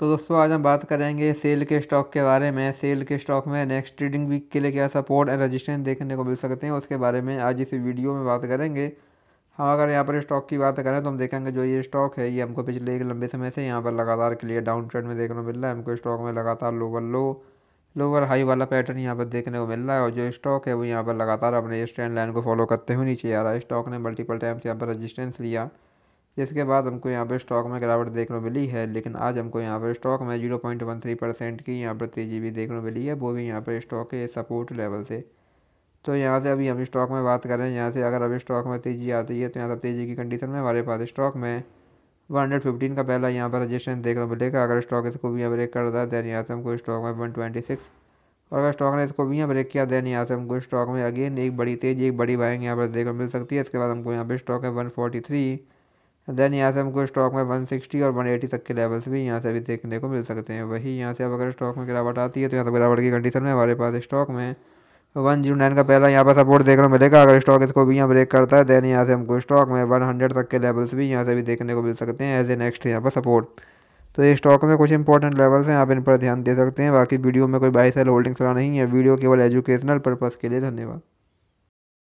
तो दोस्तों आज हम बात करेंगे सेल के स्टॉक के बारे में सेल के स्टॉक में नेक्स्ट ट्रेडिंग वीक के लिए क्या सपोर्ट एंड रजिस्टेंस देखने को मिल सकते हैं उसके बारे में आज इस वीडियो में बात करेंगे हम अगर यहाँ पर स्टॉक की बात करें तो हम देखेंगे जो ये स्टॉक है ये हमको पिछले एक लंबे समय से यहाँ पर लगातार क्लियर डाउन ट्रेंड में देखने को मिल रहा है हमको स्टॉक में लगातार लोअर लो लोअर हाई वाला पैटर्न यहाँ पर देखने को मिल रहा है और जो स्टॉक है वो यहाँ पर लगातार अपने इस ट्रेंड लाइन को फॉलो करते हुए नीचे आ रहा है स्टॉक ने मल्टीपल टाइम्स यहाँ पर रजिस्टेंस लिया इसके बाद हमको यहाँ पर स्टॉक में गिरावट देखने को मिली है लेकिन आज हमको यहाँ पर स्टॉक में zero point one three percent की यहाँ पर तेज़ी भी देखने को मिली है वो भी यहाँ पर स्टॉक के सपोर्ट लेवल से तो यहाँ से अभी हम स्टॉक में बात करें यहाँ से अगर अभी स्टॉक में तेज़ी आती है तो यहाँ पर तेज़ी की कंडीशन में हमारे पास स्टॉक में 115 का पहला यहाँ पर रजिस्टेंस देखने को मिलेगा अगर स्टॉक इसको भी यहाँ ब्रेक करता है दैन यहाँ से हमको स्टॉक में वन ट्वेंटी सिक्स और अगर स्टॉक ने इसको भी यहाँ ब्रेक किया दैन यहाँ से हमको स्टॉक में अगेन एक बड़ी तेज़ी एक बड़ी बाइंग यहाँ पर देखने को मिल सकती है इसके बाद हमको यहाँ पर स्टॉक है वन देन यहाँ से हमको स्टॉक में 160 और 180 तक के लेवल्स भी यहाँ से भी देखने को मिल सकते हैं वही यहाँ से अब अगर स्टॉक में गिरावट आती है तो यहाँ से गिरावट की कंडीशन में हमारे पास स्टॉक में वन जीरो नाइन का पहला यहाँ पर सपोर्ट देखने को मिलेगा अगर स्टॉक इसको भी यहाँ ब्रेक करता है देन यहाँ से हमको स्टॉक में वन हंड्रेड तक के लेवल्स भी यहाँ से भी देखने को मिल सकते हैं एज ए नेक्स्ट यहाँ पर सपोर्ट तो ये स्टॉक में कुछ इंपॉर्टेंट लेवल्स हैं आप इन पर ध्यान दे सकते हैं बाकी वीडियो में कोई बाई सेल होल्डिंग्स वाला नहीं है वीडियो केवल एजुकेशनल पर्पज़ के लिए धन्यवाद